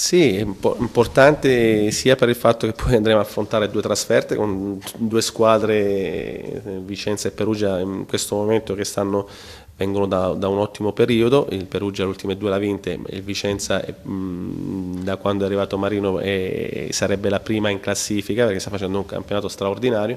Sì, è importante sia per il fatto che poi andremo a affrontare due trasferte con due squadre, eh, Vicenza e Perugia, in questo momento che stanno, vengono da, da, un ottimo periodo, il Perugia le ultime due l'ha vinte, il Vicenza eh, mh, da quando è arrivato Marino è, eh, sarebbe la prima in classifica perché sta facendo un campionato straordinario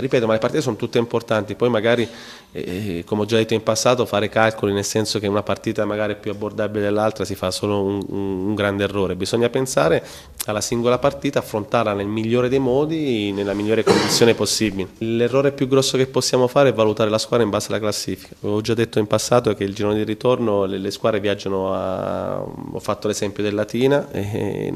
ripeto, ma le partite sono tutte importanti, poi magari, eh, eh, come ho già detto in passato, fare calcoli nel senso che una partita magari è più abbordabile dell'altra si fa solo un, un, un grande errore, bisogna pensare alla singola partita, affrontarla nel migliore dei modi, nella migliore condizione possibile. L'errore più grosso che possiamo fare è valutare la squadra in base alla classifica. Ho già detto in passato che il girone di ritorno le, squadre viaggiano a... ho fatto l'esempio del Latina e,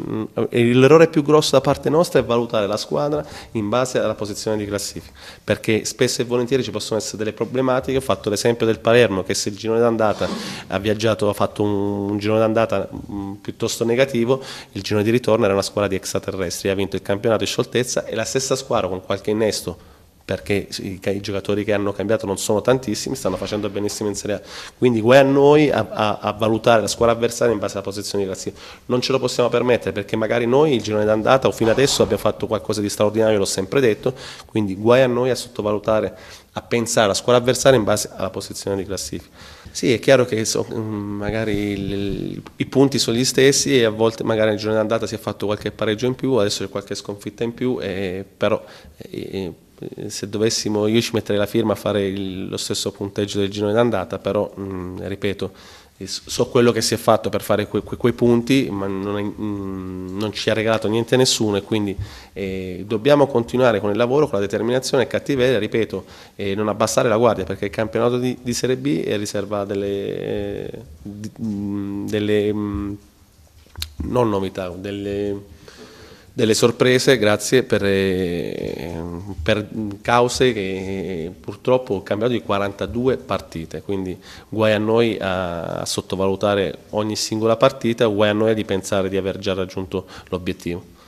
e l'errore più grosso da parte nostra è valutare la squadra in base alla posizione di classifica, perché spesso e volentieri ci possono essere delle problematiche, ho fatto l'esempio del Palermo che se il girone d'andata ha viaggiato, ha fatto un, un girone d'andata mm, piuttosto negativo, il girone di ritorno era una una squadra di extraterrestri, ha vinto il campionato in scioltezza e la stessa squadra con qualche innesto perché i, i, giocatori che hanno cambiato non sono tantissimi, stanno facendo benissimo in Serie A. Quindi guai a noi a, a, a valutare la squadra avversaria in base alla posizione di classifica. Non ce lo possiamo permettere perché magari noi il girone d'andata o fino adesso abbiamo fatto qualcosa di straordinario, l'ho sempre detto, quindi guai a noi a sottovalutare, a pensare alla squadra avversaria in base alla posizione di classifica. Sì, è chiaro che so, mm, magari il, i punti sono gli stessi e a volte magari nel giorno d'andata si è fatto qualche pareggio in più, adesso c'è qualche sconfitta in più, eh, però eh, se dovessimo io ci metterei la firma a fare il, lo stesso punteggio del girone d'andata, però mh, mm, ripeto, so quello che si è fatto per fare que, que, quei punti, ma non, è, mm, non, ci ha regalato niente a nessuno e quindi eh, dobbiamo continuare con il lavoro, con la determinazione e cattiveria, ripeto, e eh, non abbassare la guardia perché il campionato di, di Serie B è riserva delle, eh, di, mh, mm, delle mh, mm, non novità, delle delle sorprese, grazie, per, eh, per, cause che eh, purtroppo ho cambiato di 42 partite, quindi guai a noi a, a sottovalutare ogni singola partita, guai a noi a pensare di aver già raggiunto l'obiettivo.